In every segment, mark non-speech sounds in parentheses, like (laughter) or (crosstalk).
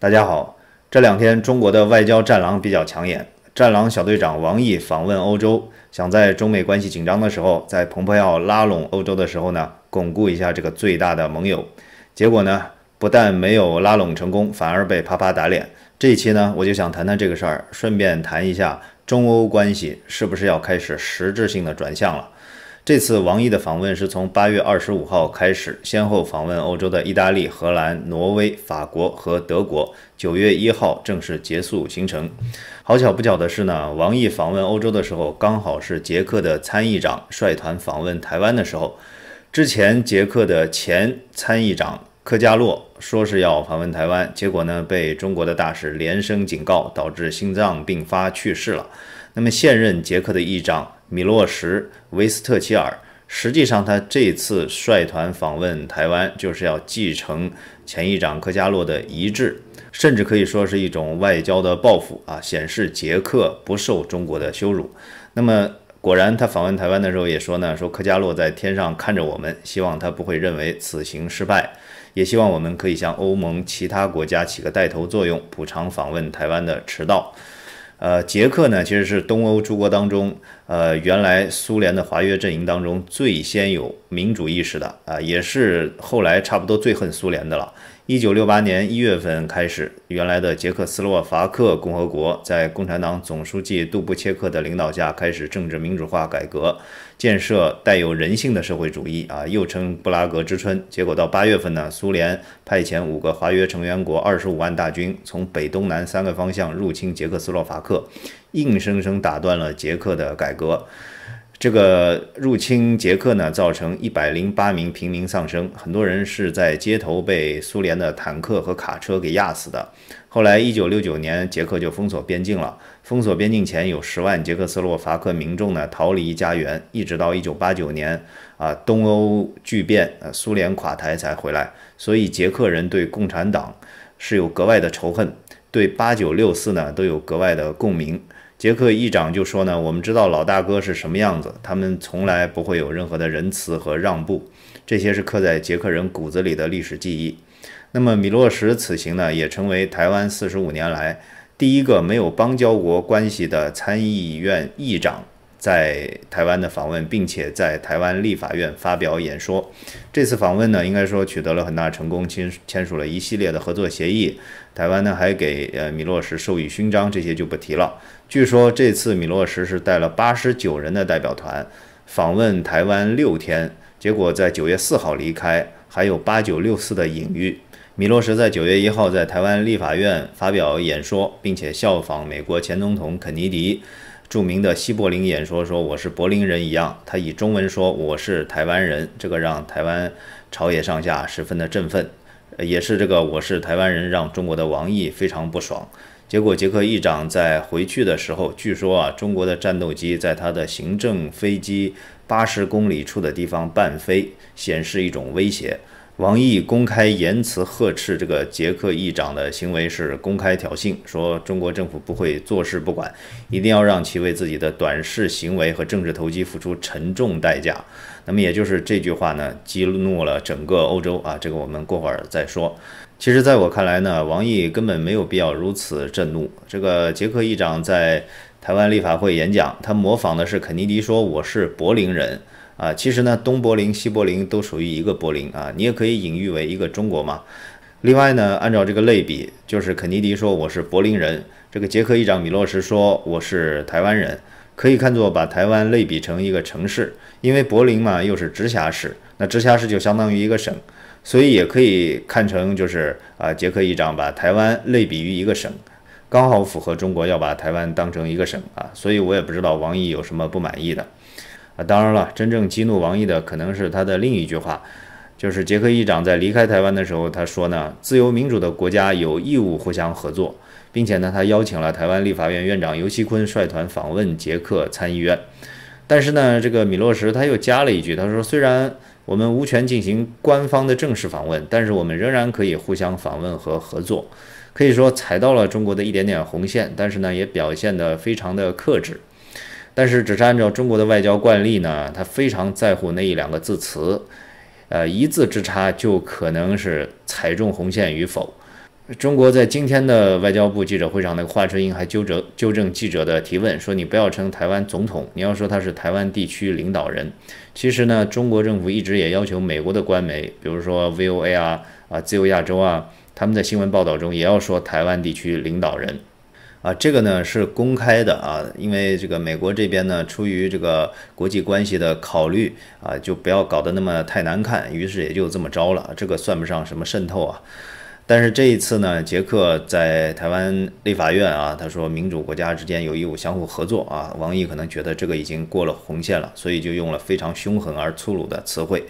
大家好，这两天中国的外交战狼比较抢眼，战狼小队长王毅访问欧洲，想在中美关系紧张的时候，在蓬佩奥拉拢欧洲的时候呢，巩固一下这个最大的盟友。结果呢，不但没有拉拢成功，反而被啪啪打脸。这一期呢，我就想谈谈这个事儿，顺便谈一下中欧关系是不是要开始实质性的转向了。这次王毅的访问是从八月二十五号开始，先后访问欧洲的意大利、荷兰、挪威、法国和德国。九月一号正式结束行程。好巧不巧的是呢，王毅访问欧洲的时候，刚好是捷克的参议长率团访问台湾的时候。之前捷克的前参议长。科加洛说是要访问台湾，结果呢被中国的大使连声警告，导致心脏病发去世了。那么现任捷克的议长米洛什·维斯特齐尔，实际上他这次率团访问台湾，就是要继承前议长科加洛的遗志，甚至可以说是一种外交的报复啊，显示捷克不受中国的羞辱。那么果然，他访问台湾的时候也说呢，说科加洛在天上看着我们，希望他不会认为此行失败。也希望我们可以向欧盟其他国家起个带头作用，补偿访问台湾的迟到。呃，捷克呢，其实是东欧诸国当中，呃，原来苏联的华约阵营当中最先有民主意识的啊，也是后来差不多最恨苏联的了。一九六八年一月份开始，原来的捷克斯洛伐克共和国在共产党总书记杜布切克的领导下，开始政治民主化改革，建设带有人性的社会主义，啊，又称布拉格之春。结果到八月份呢，苏联派遣五个华约成员国二十五万大军，从北、东南三个方向入侵捷克斯洛伐克，硬生生打断了捷克的改革。这个入侵捷克呢，造成一百零八名平民丧生，很多人是在街头被苏联的坦克和卡车给压死的。后来，一九六九年，捷克就封锁边境了。封锁边境前，有十万捷克斯洛伐克民众呢逃离家园，一直到一九八九年啊，东欧剧变，呃，苏联垮台才回来。所以，捷克人对共产党是有格外的仇恨，对八九六四呢都有格外的共鸣。捷克议长就说呢，我们知道老大哥是什么样子，他们从来不会有任何的仁慈和让步，这些是刻在捷克人骨子里的历史记忆。那么米洛什此行呢，也成为台湾四十五年来第一个没有邦交国关系的参议院议长在台湾的访问，并且在台湾立法院发表演说。这次访问呢，应该说取得了很大成功，签签署了一系列的合作协议。台湾呢还给呃米洛什授予勋章，这些就不提了。据说这次米洛什是带了八十九人的代表团访问台湾六天，结果在九月四号离开。还有八九六四的隐喻。米洛什在九月一号在台湾立法院发表演说，并且效仿美国前总统肯尼迪著名的西柏林演说，说我是柏林人一样，他以中文说我是台湾人，这个让台湾朝野上下十分的振奋，也是这个我是台湾人让中国的王毅非常不爽。结果，捷克议长在回去的时候，据说啊，中国的战斗机在他的行政飞机八十公里处的地方伴飞，显示一种威胁。王毅公开言辞呵斥这个捷克议长的行为是公开挑衅，说中国政府不会坐视不管，一定要让其为自己的短视行为和政治投机付出沉重代价。那么，也就是这句话呢，激怒了整个欧洲啊，这个我们过会儿再说。其实，在我看来呢，王毅根本没有必要如此震怒。这个捷克议长在台湾立法会演讲，他模仿的是肯尼迪说：“我是柏林人。”啊，其实呢，东柏林、西柏林都属于一个柏林啊，你也可以隐喻为一个中国嘛。另外呢，按照这个类比，就是肯尼迪说我是柏林人，这个捷克议长米洛什说我是台湾人，可以看作把台湾类比成一个城市，因为柏林嘛又是直辖市，那直辖市就相当于一个省。所以也可以看成就是啊，杰克议长把台湾类比于一个省，刚好符合中国要把台湾当成一个省啊，所以我也不知道王毅有什么不满意的啊。当然了，真正激怒王毅的可能是他的另一句话，就是杰克议长在离开台湾的时候，他说呢，自由民主的国家有义务互相合作，并且呢，他邀请了台湾立法院院长尤锡坤率团访问捷克参议院。但是呢，这个米洛什他又加了一句，他说虽然。我们无权进行官方的正式访问，但是我们仍然可以互相访问和合作。可以说踩到了中国的一点点红线，但是呢，也表现得非常的克制。但是只是按照中国的外交惯例呢，他非常在乎那一两个字词，呃，一字之差就可能是踩中红线与否。中国在今天的外交部记者会上，那个华春莹还纠折纠正记者的提问，说你不要称台湾总统，你要说他是台湾地区领导人。其实呢，中国政府一直也要求美国的官媒，比如说 VOA 啊啊自由亚洲啊，他们在新闻报道中也要说台湾地区领导人。啊，这个呢是公开的啊，因为这个美国这边呢，出于这个国际关系的考虑啊，就不要搞得那么太难看，于是也就这么着了。这个算不上什么渗透啊。但是这一次呢，捷克在台湾立法院啊，他说民主国家之间有义务相互合作啊。王毅可能觉得这个已经过了红线了，所以就用了非常凶狠而粗鲁的词汇，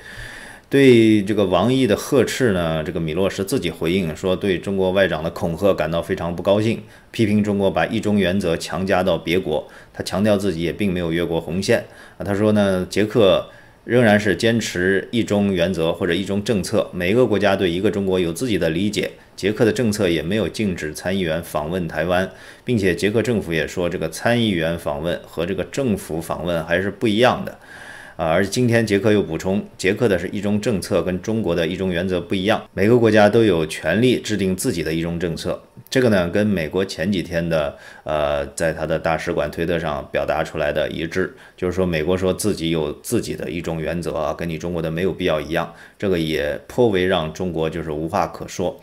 对这个王毅的呵斥呢，这个米洛什自己回应说，对中国外长的恐吓感到非常不高兴，批评中国把一中原则强加到别国，他强调自己也并没有越过红线啊。他说呢，捷克。仍然是坚持一中原则或者一中政策，每一个国家对一个中国有自己的理解。捷克的政策也没有禁止参议员访问台湾，并且捷克政府也说，这个参议员访问和这个政府访问还是不一样的啊。而今天捷克又补充，捷克的是一中政策跟中国的一中原则不一样，每个国家都有权利制定自己的一中政策。这个呢，跟美国前几天的呃，在他的大使馆推特上表达出来的一致，就是说美国说自己有自己的一种原则啊，跟你中国的没有必要一样，这个也颇为让中国就是无话可说。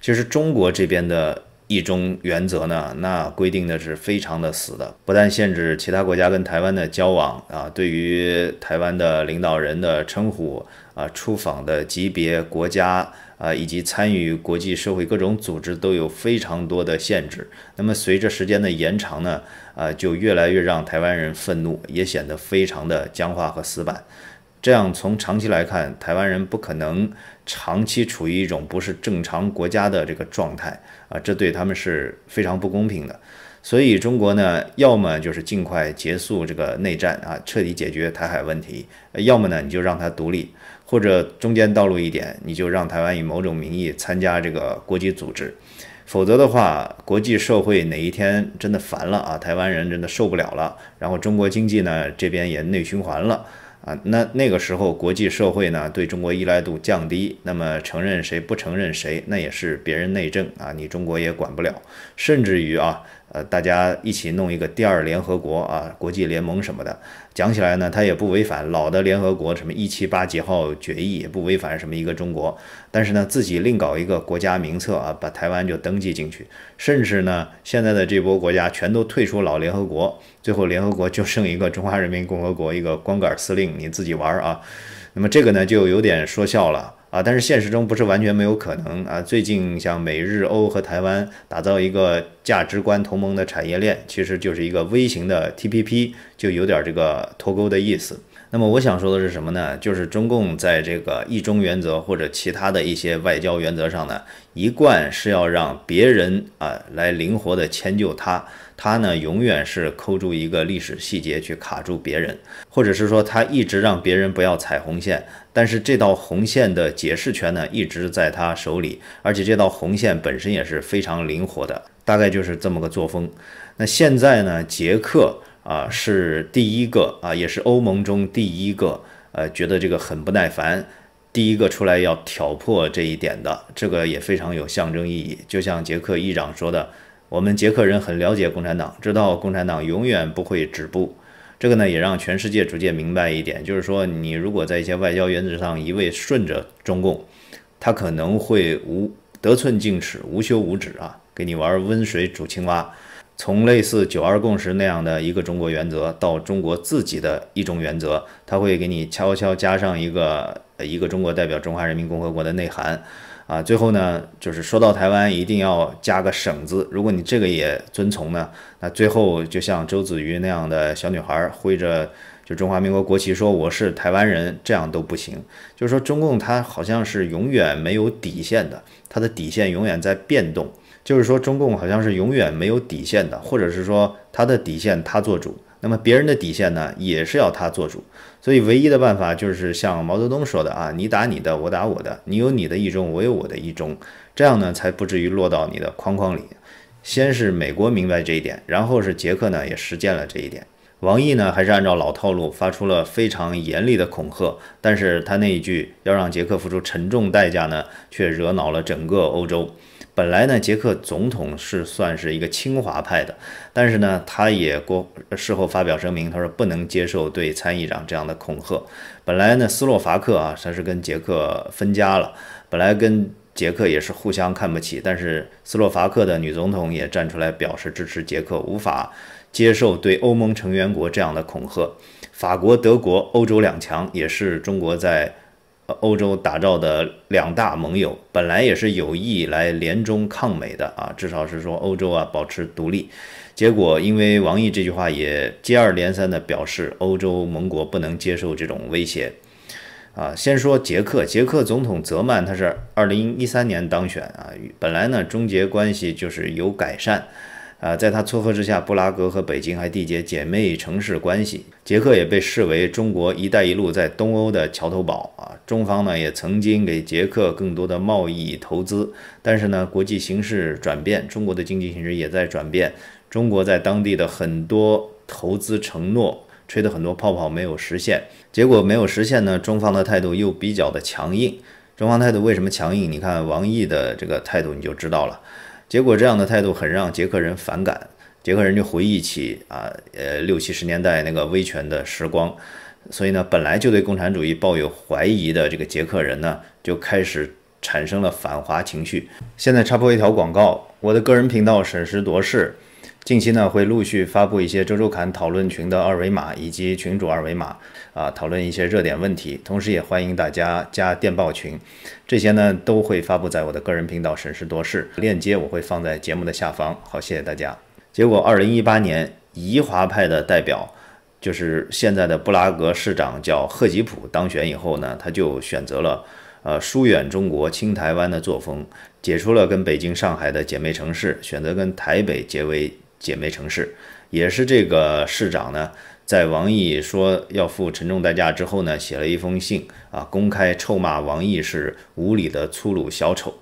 其实中国这边的一中原则呢，那规定的是非常的死的，不但限制其他国家跟台湾的交往啊，对于台湾的领导人的称呼啊，出访的级别、国家。啊，以及参与国际社会各种组织都有非常多的限制。那么，随着时间的延长呢，啊，就越来越让台湾人愤怒，也显得非常的僵化和死板。这样从长期来看，台湾人不可能长期处于一种不是正常国家的这个状态啊，这对他们是非常不公平的。所以，中国呢，要么就是尽快结束这个内战啊，彻底解决台海问题；要么呢，你就让它独立。或者中间道路一点，你就让台湾以某种名义参加这个国际组织，否则的话，国际社会哪一天真的烦了啊，台湾人真的受不了了，然后中国经济呢这边也内循环了啊，那那个时候国际社会呢对中国依赖度降低，那么承认谁不承认谁，那也是别人内政啊，你中国也管不了，甚至于啊。呃，大家一起弄一个第二联合国啊，国际联盟什么的，讲起来呢，它也不违反老的联合国什么一七八几号决议，也不违反什么一个中国，但是呢，自己另搞一个国家名册啊，把台湾就登记进去，甚至呢，现在的这波国家全都退出老联合国，最后联合国就剩一个中华人民共和国一个光杆司令，你自己玩啊，那么这个呢，就有点说笑了。啊，但是现实中不是完全没有可能啊。最近像美日欧和台湾打造一个价值观同盟的产业链，其实就是一个微型的 T P P，就有点这个脱钩的意思。那么我想说的是什么呢？就是中共在这个一中原则或者其他的一些外交原则上呢，一贯是要让别人啊来灵活的迁就他。他呢，永远是抠住一个历史细节去卡住别人，或者是说他一直让别人不要踩红线，但是这道红线的解释权呢，一直在他手里，而且这道红线本身也是非常灵活的，大概就是这么个作风。那现在呢，捷克啊是第一个啊，也是欧盟中第一个呃，觉得这个很不耐烦，第一个出来要挑破这一点的，这个也非常有象征意义。就像捷克议长说的。我们捷克人很了解共产党，知道共产党永远不会止步。这个呢，也让全世界逐渐明白一点，就是说，你如果在一些外交原则上一味顺着中共，他可能会无得寸进尺，无休无止啊，给你玩温水煮青蛙。从类似九二共识那样的一个中国原则，到中国自己的一种原则，他会给你悄悄加上一个“一个中国代表中华人民共和国”的内涵。啊，最后呢，就是说到台湾，一定要加个省字。如果你这个也遵从呢，那最后就像周子瑜那样的小女孩挥着就中华民国国旗说我是台湾人，这样都不行。就是说中共他好像是永远没有底线的，他的底线永远在变动。就是说中共好像是永远没有底线的，或者是说他的底线他做主。那么别人的底线呢，也是要他做主，所以唯一的办法就是像毛泽东说的啊，你打你的，我打我的，你有你的意中，我有我的意中，这样呢才不至于落到你的框框里。先是美国明白这一点，然后是捷克呢也实践了这一点。王毅呢，还是按照老套路发出了非常严厉的恐吓，但是他那一句要让捷克付出沉重代价呢，却惹恼了整个欧洲。本来呢，捷克总统是算是一个亲华派的，但是呢，他也过事后发表声明，他说不能接受对参议长这样的恐吓。本来呢，斯洛伐克啊，他是跟捷克分家了，本来跟捷克也是互相看不起，但是斯洛伐克的女总统也站出来表示支持捷克，无法。接受对欧盟成员国这样的恐吓，法国、德国，欧洲两强也是中国在欧洲打造的两大盟友，本来也是有意来联中抗美的啊，至少是说欧洲啊保持独立。结果因为王毅这句话，也接二连三的表示欧洲盟国不能接受这种威胁啊。先说捷克，捷克总统泽曼他是二零一三年当选啊，本来呢中捷关系就是有改善。啊，在他撮合之下，布拉格和北京还缔结姐妹城市关系。捷克也被视为中国“一带一路”在东欧的桥头堡啊。中方呢也曾经给捷克更多的贸易投资，但是呢，国际形势转变，中国的经济形势也在转变，中国在当地的很多投资承诺吹的很多泡泡没有实现，结果没有实现呢，中方的态度又比较的强硬。中方态度为什么强硬？你看王毅的这个态度你就知道了。结果这样的态度很让捷克人反感，捷克人就回忆起啊，呃六七十年代那个威权的时光，所以呢，本来就对共产主义抱有怀疑的这个捷克人呢，就开始产生了反华情绪。现在插播一条广告，我的个人频道审时度势。近期呢会陆续发布一些周周侃讨论群的二维码以及群主二维码啊，讨论一些热点问题，同时也欢迎大家加电报群，这些呢都会发布在我的个人频道审时度势，链接我会放在节目的下方。好，谢谢大家。结果二零一八年，宜华派的代表，就是现在的布拉格市长叫赫吉普当选以后呢，他就选择了呃疏远中国、亲台湾的作风，解除了跟北京、上海的姐妹城市，选择跟台北结为。姐妹城市，也是这个市长呢，在王毅说要付沉重代价之后呢，写了一封信啊，公开臭骂王毅是无理的粗鲁小丑。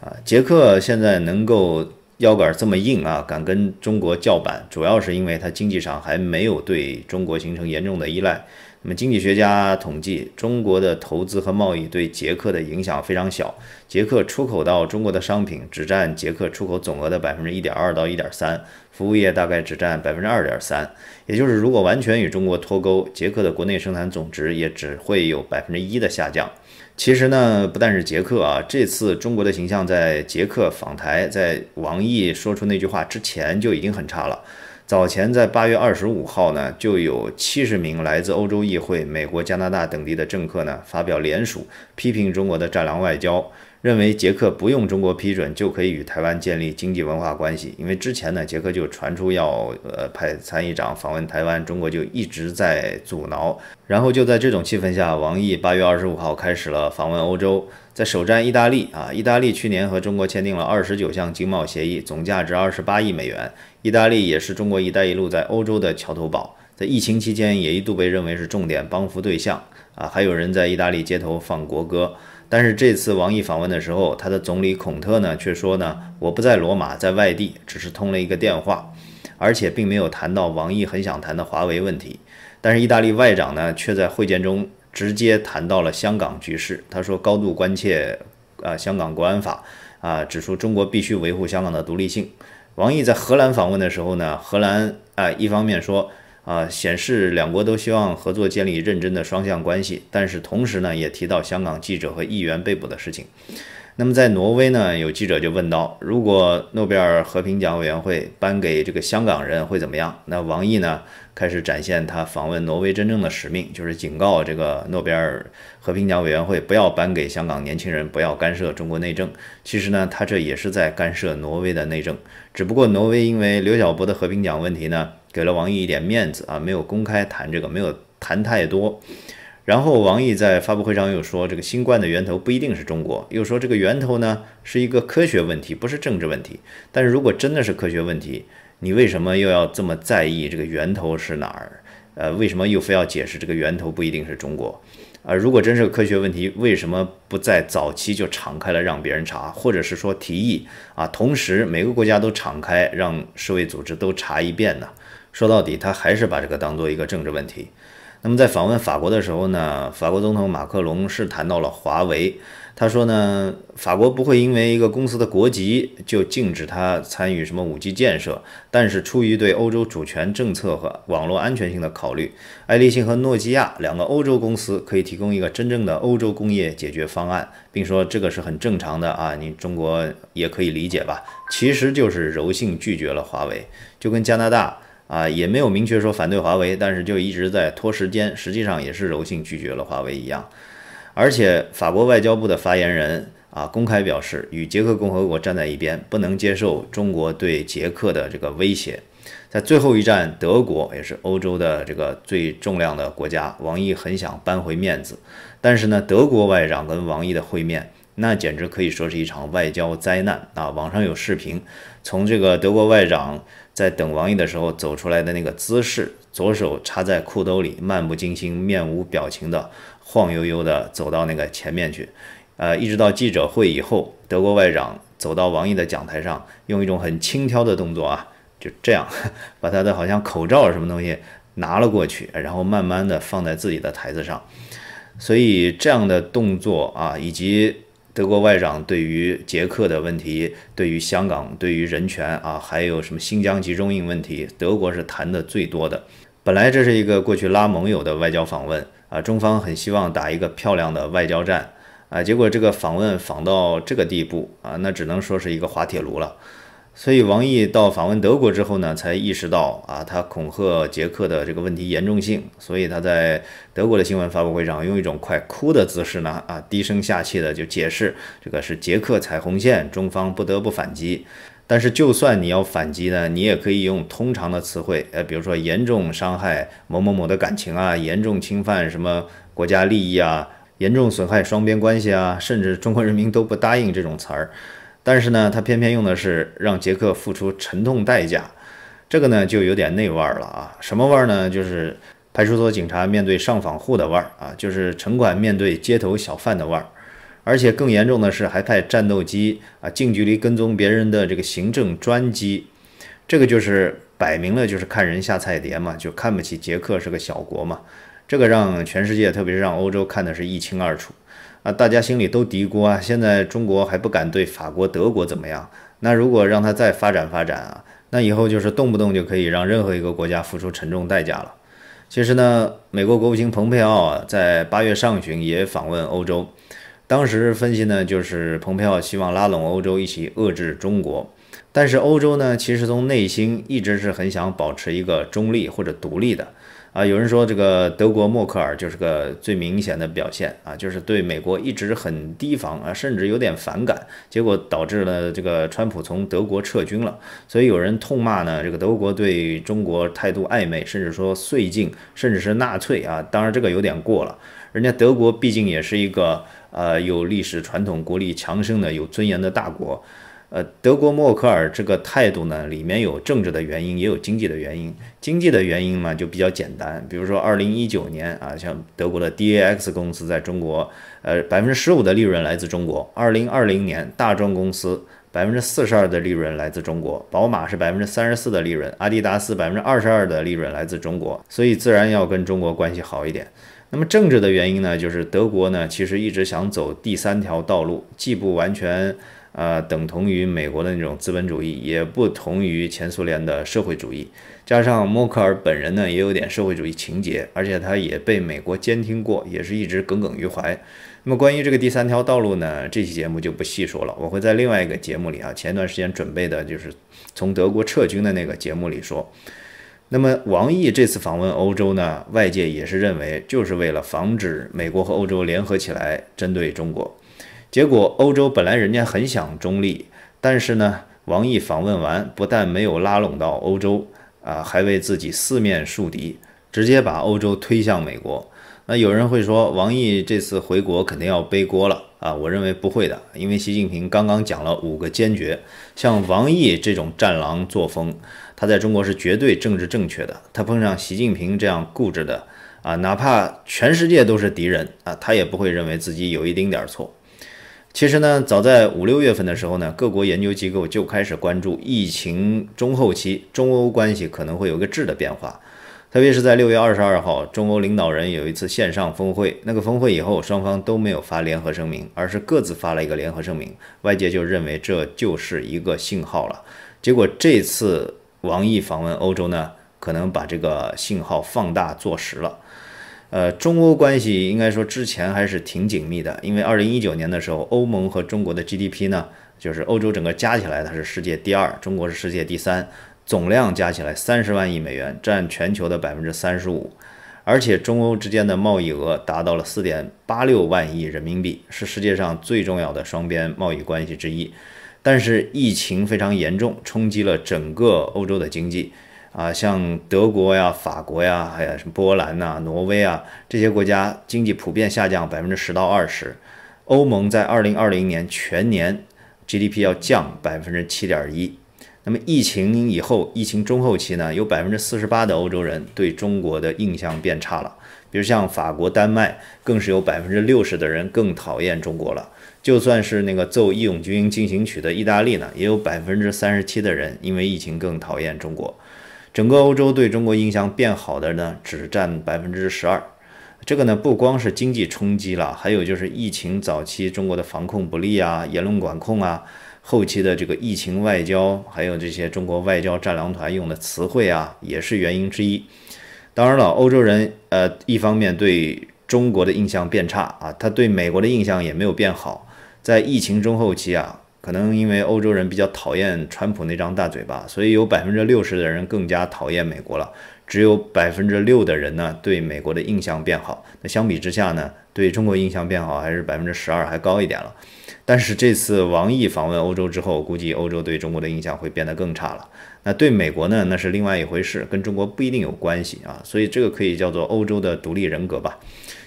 啊，捷克现在能够腰杆这么硬啊，敢跟中国叫板，主要是因为他经济上还没有对中国形成严重的依赖。那么经济学家统计，中国的投资和贸易对捷克的影响非常小。捷克出口到中国的商品只占捷克出口总额的百分之一点二到一点三，服务业大概只占百分之二点三。也就是，如果完全与中国脱钩，捷克的国内生产总值也只会有百分之一的下降。其实呢，不但是捷克啊，这次中国的形象在捷克访台，在王毅说出那句话之前就已经很差了。早前在八月二十五号呢，就有七十名来自欧洲议会、美国、加拿大等地的政客呢发表联署，批评中国的“战狼外交”。认为捷克不用中国批准就可以与台湾建立经济文化关系，因为之前呢，捷克就传出要呃派参议长访问台湾，中国就一直在阻挠。然后就在这种气氛下，王毅八月二十五号开始了访问欧洲，在首站意大利啊，意大利去年和中国签订了二十九项经贸协议，总价值二十八亿美元。意大利也是中国“一带一路”在欧洲的桥头堡，在疫情期间也一度被认为是重点帮扶对象啊，还有人在意大利街头放国歌。但是这次王毅访问的时候，他的总理孔特呢却说呢，我不在罗马，在外地，只是通了一个电话，而且并没有谈到王毅很想谈的华为问题。但是意大利外长呢却在会见中直接谈到了香港局势，他说高度关切啊香港国安法啊，指出中国必须维护香港的独立性。王毅在荷兰访问的时候呢，荷兰啊一方面说。啊，显示两国都希望合作建立认真的双向关系，但是同时呢，也提到香港记者和议员被捕的事情。那么在挪威呢，有记者就问到，如果诺贝尔和平奖委员会颁给这个香港人会怎么样？那王毅呢，开始展现他访问挪威真正的使命，就是警告这个诺贝尔和平奖委员会不要颁给香港年轻人，不要干涉中国内政。其实呢，他这也是在干涉挪威的内政，只不过挪威因为刘晓波的和平奖问题呢。给了王毅一点面子啊，没有公开谈这个，没有谈太多。然后王毅在发布会上又说，这个新冠的源头不一定是中国，又说这个源头呢是一个科学问题，不是政治问题。但是如果真的是科学问题，你为什么又要这么在意这个源头是哪儿？呃，为什么又非要解释这个源头不一定是中国？啊，如果真是个科学问题，为什么不在早期就敞开了让别人查，或者是说提议啊，同时每个国家都敞开让世卫组织都查一遍呢？说到底，他还是把这个当做一个政治问题。那么在访问法国的时候呢，法国总统马克龙是谈到了华为。他说呢，法国不会因为一个公司的国籍就禁止他参与什么五 G 建设，但是出于对欧洲主权政策和网络安全性的考虑，爱立信和诺基亚两个欧洲公司可以提供一个真正的欧洲工业解决方案，并说这个是很正常的啊，你中国也可以理解吧？其实就是柔性拒绝了华为，就跟加拿大。啊，也没有明确说反对华为，但是就一直在拖时间，实际上也是柔性拒绝了华为一样。而且法国外交部的发言人啊，公开表示与捷克共和国站在一边，不能接受中国对捷克的这个威胁。在最后一站，德国也是欧洲的这个最重量的国家，王毅很想扳回面子，但是呢，德国外长跟王毅的会面，那简直可以说是一场外交灾难啊！网上有视频，从这个德国外长。在等王毅的时候走出来的那个姿势，左手插在裤兜里，漫不经心、面无表情的晃悠悠的走到那个前面去，呃，一直到记者会以后，德国外长走到王毅的讲台上，用一种很轻佻的动作啊，就这样 (laughs) 把他的好像口罩什么东西拿了过去，然后慢慢的放在自己的台子上，所以这样的动作啊，以及。德国外长对于捷克的问题、对于香港、对于人权啊，还有什么新疆集中营问题，德国是谈的最多的。本来这是一个过去拉盟友的外交访问啊，中方很希望打一个漂亮的外交战啊，结果这个访问访到这个地步啊，那只能说是一个滑铁卢了。所以王毅到访问德国之后呢，才意识到啊，他恐吓捷克的这个问题严重性。所以他在德国的新闻发布会上，用一种快哭的姿势呢，啊，低声下气的就解释，这个是捷克踩红线，中方不得不反击。但是，就算你要反击呢，你也可以用通常的词汇，呃，比如说严重伤害某某某的感情啊，严重侵犯什么国家利益啊，严重损害双边关系啊，甚至中国人民都不答应这种词儿。但是呢，他偏偏用的是让杰克付出沉痛代价，这个呢就有点内味儿了啊！什么味儿呢？就是派出所警察面对上访户的味儿啊，就是城管面对街头小贩的味儿。而且更严重的是，还派战斗机啊近距离跟踪别人的这个行政专机，这个就是摆明了就是看人下菜碟嘛，就看不起杰克是个小国嘛。这个让全世界，特别是让欧洲看的是一清二楚。啊，大家心里都嘀咕啊，现在中国还不敢对法国、德国怎么样？那如果让它再发展发展啊，那以后就是动不动就可以让任何一个国家付出沉重代价了。其实呢，美国国务卿蓬佩奥啊，在八月上旬也访问欧洲，当时分析呢，就是蓬佩奥希望拉拢欧洲一起遏制中国，但是欧洲呢，其实从内心一直是很想保持一个中立或者独立的。啊，有人说这个德国默克尔就是个最明显的表现啊，就是对美国一直很提防啊，甚至有点反感，结果导致了这个川普从德国撤军了。所以有人痛骂呢，这个德国对中国态度暧昧，甚至说绥靖，甚至是纳粹啊。当然这个有点过了，人家德国毕竟也是一个呃有历史传统、国力强盛的、有尊严的大国。呃，德国默克尔这个态度呢，里面有政治的原因，也有经济的原因。经济的原因嘛，就比较简单，比如说二零一九年啊，像德国的 DAX 公司在中国，呃，百分之十五的利润来自中国；二零二零年，大众公司百分之四十二的利润来自中国，宝马是百分之三十四的利润，阿迪达斯百分之二十二的利润来自中国，所以自然要跟中国关系好一点。那么政治的原因呢，就是德国呢，其实一直想走第三条道路，既不完全。啊，等同于美国的那种资本主义，也不同于前苏联的社会主义。加上默克尔本人呢，也有点社会主义情节，而且他也被美国监听过，也是一直耿耿于怀。那么关于这个第三条道路呢，这期节目就不细说了，我会在另外一个节目里啊，前段时间准备的就是从德国撤军的那个节目里说。那么王毅这次访问欧洲呢，外界也是认为，就是为了防止美国和欧洲联合起来针对中国。结果，欧洲本来人家很想中立，但是呢，王毅访问完，不但没有拉拢到欧洲啊，还为自己四面树敌，直接把欧洲推向美国。那有人会说，王毅这次回国肯定要背锅了啊？我认为不会的，因为习近平刚刚讲了五个坚决，像王毅这种战狼作风，他在中国是绝对政治正确的。他碰上习近平这样固执的啊，哪怕全世界都是敌人啊，他也不会认为自己有一丁点错。其实呢，早在五六月份的时候呢，各国研究机构就开始关注疫情中后期中欧关系可能会有一个质的变化。特别是在六月二十二号，中欧领导人有一次线上峰会，那个峰会以后，双方都没有发联合声明，而是各自发了一个联合声明，外界就认为这就是一个信号了。结果这次王毅访问欧洲呢，可能把这个信号放大做实了。呃，中欧关系应该说之前还是挺紧密的，因为二零一九年的时候，欧盟和中国的 GDP 呢，就是欧洲整个加起来它是世界第二，中国是世界第三，总量加起来三十万亿美元，占全球的百分之三十五，而且中欧之间的贸易额达到了四点八六万亿人民币，是世界上最重要的双边贸易关系之一。但是疫情非常严重，冲击了整个欧洲的经济。啊，像德国呀、法国呀，还有什么波兰呐、挪威啊，这些国家经济普遍下降百分之十到二十。欧盟在二零二零年全年 GDP 要降百分之七点一。那么疫情以后，疫情中后期呢，有百分之四十八的欧洲人对中国的印象变差了。比如像法国、丹麦，更是有百分之六十的人更讨厌中国了。就算是那个奏《义勇军进行曲》的意大利呢，也有百分之三十七的人因为疫情更讨厌中国。整个欧洲对中国印象变好的呢，只占百分之十二。这个呢，不光是经济冲击了，还有就是疫情早期中国的防控不力啊，言论管控啊，后期的这个疫情外交，还有这些中国外交战狼团用的词汇啊，也是原因之一。当然了，欧洲人呃，一方面对中国的印象变差啊，他对美国的印象也没有变好，在疫情中后期啊。可能因为欧洲人比较讨厌川普那张大嘴巴，所以有百分之六十的人更加讨厌美国了。只有百分之六的人呢对美国的印象变好。那相比之下呢，对中国印象变好还是百分之十二还高一点了。但是这次王毅访问欧洲之后，估计欧洲对中国的印象会变得更差了。那对美国呢，那是另外一回事，跟中国不一定有关系啊。所以这个可以叫做欧洲的独立人格吧。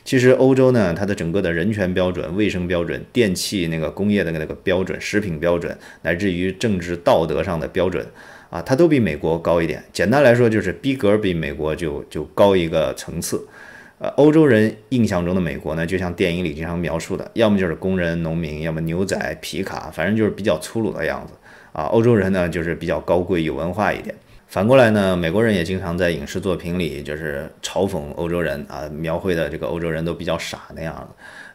其实欧洲呢，它的整个的人权标准、卫生标准、电器那个工业的那个标准、食品标准，乃至于政治道德上的标准，啊，它都比美国高一点。简单来说，就是逼格比美国就就高一个层次。呃，欧洲人印象中的美国呢，就像电影里经常描述的，要么就是工人农民，要么牛仔皮卡，反正就是比较粗鲁的样子。啊，欧洲人呢，就是比较高贵有文化一点。反过来呢，美国人也经常在影视作品里就是嘲讽欧洲人啊，描绘的这个欧洲人都比较傻那样，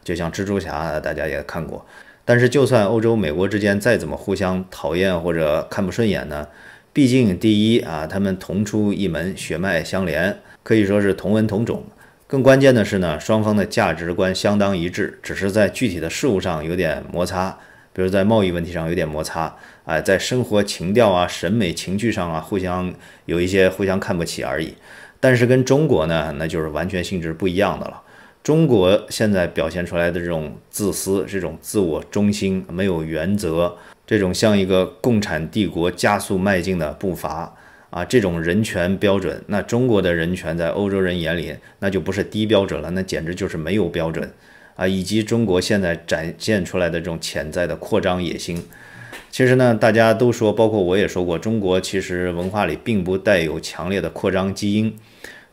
就像蜘蛛侠，大家也看过。但是，就算欧洲、美国之间再怎么互相讨厌或者看不顺眼呢，毕竟第一啊，他们同出一门，血脉相连，可以说是同文同种。更关键的是呢，双方的价值观相当一致，只是在具体的事物上有点摩擦。比如在贸易问题上有点摩擦，哎，在生活情调啊、审美情趣上啊，互相有一些互相看不起而已。但是跟中国呢，那就是完全性质不一样的了。中国现在表现出来的这种自私、这种自我中心、没有原则、这种像一个共产帝国加速迈进的步伐啊，这种人权标准，那中国的人权在欧洲人眼里，那就不是低标准了，那简直就是没有标准。啊，以及中国现在展现出来的这种潜在的扩张野心，其实呢，大家都说，包括我也说过，中国其实文化里并不带有强烈的扩张基因，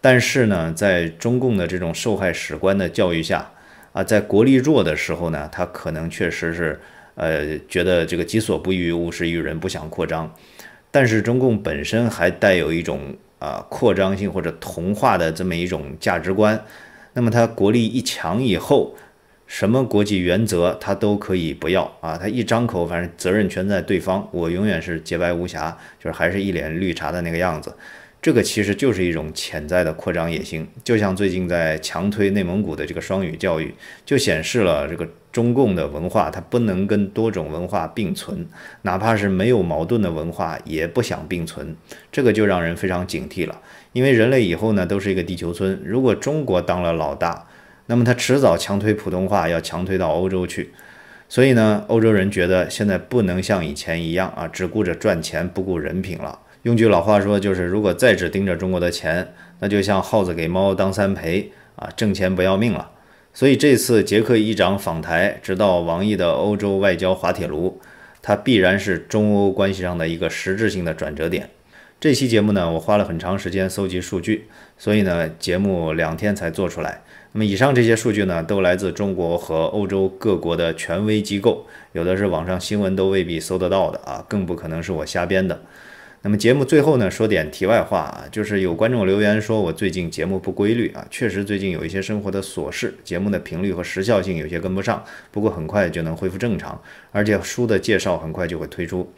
但是呢，在中共的这种受害史观的教育下，啊，在国力弱的时候呢，他可能确实是，呃，觉得这个己所不欲，勿施于人，不想扩张，但是中共本身还带有一种啊扩张性或者同化的这么一种价值观，那么它国力一强以后。什么国际原则他都可以不要啊！他一张口，反正责任全在对方，我永远是洁白无瑕，就是还是一脸绿茶的那个样子。这个其实就是一种潜在的扩张野心，就像最近在强推内蒙古的这个双语教育，就显示了这个中共的文化，它不能跟多种文化并存，哪怕是没有矛盾的文化也不想并存。这个就让人非常警惕了，因为人类以后呢都是一个地球村，如果中国当了老大。那么他迟早强推普通话，要强推到欧洲去，所以呢，欧洲人觉得现在不能像以前一样啊，只顾着赚钱不顾人品了。用句老话说，就是如果再只盯着中国的钱，那就像耗子给猫当三陪啊，挣钱不要命了。所以这次捷克议长访台，直到王毅的欧洲外交滑铁卢，它必然是中欧关系上的一个实质性的转折点。这期节目呢，我花了很长时间搜集数据，所以呢，节目两天才做出来。那么以上这些数据呢，都来自中国和欧洲各国的权威机构，有的是网上新闻都未必搜得到的啊，更不可能是我瞎编的。那么节目最后呢，说点题外话啊，就是有观众留言说我最近节目不规律啊，确实最近有一些生活的琐事，节目的频率和时效性有些跟不上，不过很快就能恢复正常，而且书的介绍很快就会推出。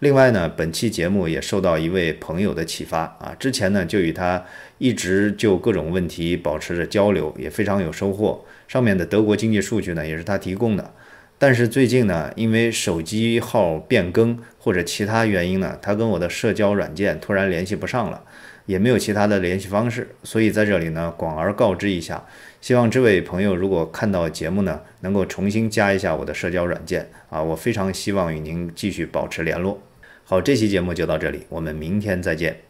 另外呢，本期节目也受到一位朋友的启发啊，之前呢就与他。一直就各种问题保持着交流，也非常有收获。上面的德国经济数据呢，也是他提供的。但是最近呢，因为手机号变更或者其他原因呢，他跟我的社交软件突然联系不上了，也没有其他的联系方式。所以在这里呢，广而告知一下，希望这位朋友如果看到节目呢，能够重新加一下我的社交软件啊，我非常希望与您继续保持联络。好，这期节目就到这里，我们明天再见。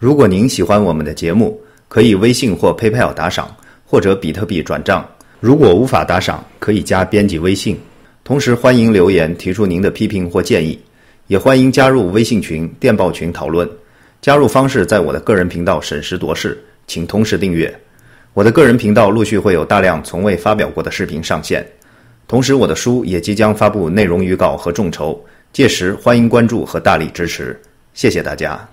如果您喜欢我们的节目，可以微信或 PayPal 打赏，或者比特币转账。如果无法打赏，可以加编辑微信。同时欢迎留言提出您的批评或建议，也欢迎加入微信群、电报群讨论。加入方式在我的个人频道“审时度势”，请同时订阅我的个人频道，陆续会有大量从未发表过的视频上线。同时，我的书也即将发布内容预告和众筹，届时欢迎关注和大力支持。谢谢大家。